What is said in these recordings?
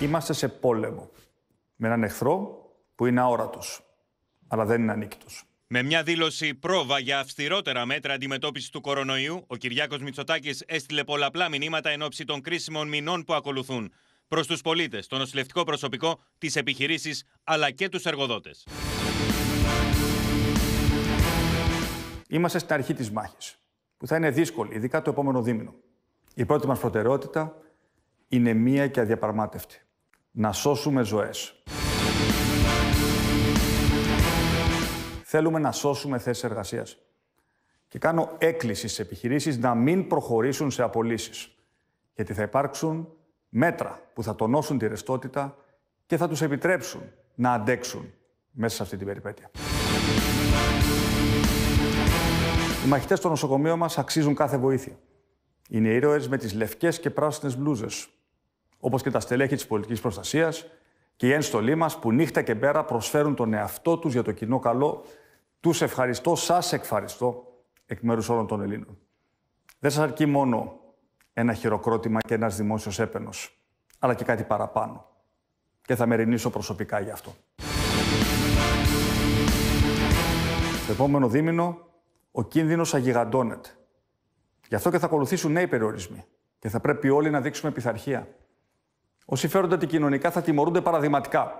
Είμαστε σε πόλεμο. Με έναν εχθρό που είναι αόρατος, αλλά δεν είναι ανίκητος. Με μια δήλωση πρόβα για αυστηρότερα μέτρα αντιμετώπισης του κορονοϊού, ο Κυριάκος Μητσοτάκης έστειλε πολλαπλά μηνύματα εν ώψη των κρίσιμων μηνών που ακολουθούν προς τους πολίτες, το νοσηλευτικό προσωπικό, τις επιχειρήσεις αλλά και τους εργοδότες. Είμαστε στην αρχή της μάχης, που θα είναι δύσκολη, ειδικά το επόμενο δίμηνο. Η πρώτη μας προτεραιότητα είναι μία και αδιαπραγμάτευτη να σώσουμε ζωές. Θέλουμε να σώσουμε θέσεις εργασίας. Και κάνω έκκληση στις επιχειρήσεις να μην προχωρήσουν σε απολύσεις. Γιατί θα υπάρξουν μέτρα που θα τονώσουν τη ρευστότητα και θα τους επιτρέψουν να αντέξουν μέσα σε αυτή την περιπέτεια. Οι μαχητές στο νοσοκομείο μας αξίζουν κάθε βοήθεια. Είναι ήρωες με τις λευκές και πράσινες μπλούζες όπως και τα στελέχη της πολιτικής προστασίας και οι ένστολοι μας που νύχτα και πέρα προσφέρουν τον εαυτό τους για το κοινό καλό. Τους ευχαριστώ, σας ευχαριστώ εκ μέρους όλων των Ελλήνων. Δεν σας αρκεί μόνο ένα χειροκρότημα και ένας δημόσιος έπαινος, αλλά και κάτι παραπάνω. Και θα με προσωπικά γι' αυτό. Το επόμενο δίμηνο ο κίνδυνος αγιγαντώνεται. Γι' αυτό και θα ακολουθήσουν νέοι περιορισμοί. Και θα πρέπει όλοι να δείξουμε πειθαρχία. Όσοι φέρονται αντικοινωνικά θα τιμωρούνται παραδειγματικά,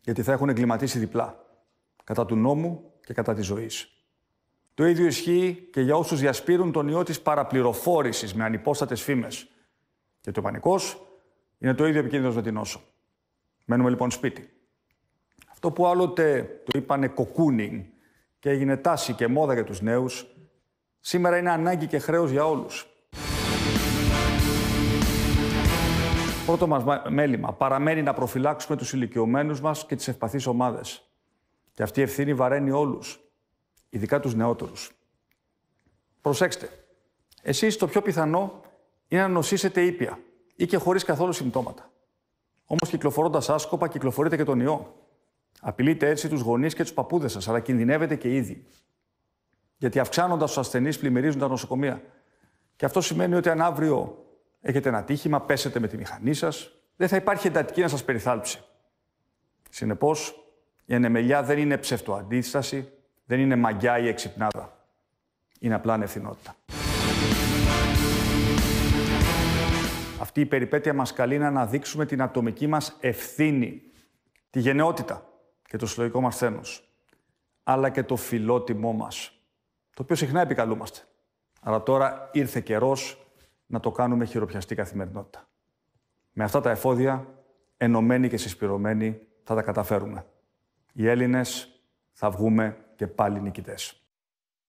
γιατί θα έχουν εγκληματίσει διπλά, κατά του νόμου και κατά της ζωής. Το ίδιο ισχύει και για όσους διασπείρουν τον ιό της παραπληροφόρησης με ανυπόστατες φήμες. Και το πανικός είναι το ίδιο επικίνδυνος με την νόσο. Μένουμε λοιπόν σπίτι. Αυτό που άλλοτε το είπανε κοκκούνινγκ και έγινε τάση και μόδα για τους νέους. σήμερα είναι ανάγκη και χρέος για όλους. Πρώτο μας μέλημα παραμένει να προφυλάξουμε τους ηλικιωμένους μας και τις ευπαθείς ομάδες. Και αυτή η ευθύνη βαραίνει όλους, ειδικά τους νεότερους. Προσέξτε, εσείς το πιο πιθανό είναι να νοσήσετε ήπια ή και χωρίς καθόλου συμπτώματα. Όμως κυκλοφορώντας άσκοπα, κυκλοφορείτε και τον ιό. Απειλείτε έτσι τους γονείς και τους παππούδες σας, αλλά κινδυνεύετε και ήδη. Γιατί αυξάνοντας τους ασθενείς, πλημμυρίζουν τα νοσοκομεία. Και αυτό σημαίνει ότι αν αύριο Έχετε ένα τύχημα, πέσετε με τη μηχανή σας, δεν θα υπάρχει εντατική να σας περιθάλψει. Συνεπώς, η ανεμελιά δεν είναι ψευτοαντίσταση, δεν είναι μαγιά ή εξυπνάδα. Είναι απλά ανευθυνότητα. Αυτή η περιπέτεια μας καλεί να αναδείξουμε την ατομική μας ευθύνη, τη γενναιότητα και το συλλογικό μας θένος, αλλά και το φιλότιμό μας, το οποίο συχνά επικαλούμαστε. Αλλά τώρα ήρθε καιρός να το κάνουμε χειροπιαστή καθημερινότητα. Με αυτά τα εφόδια, ενωμένοι και συσπηρωμένοι, θα τα καταφέρουμε. Οι Έλληνες θα βγούμε και πάλι νικητές.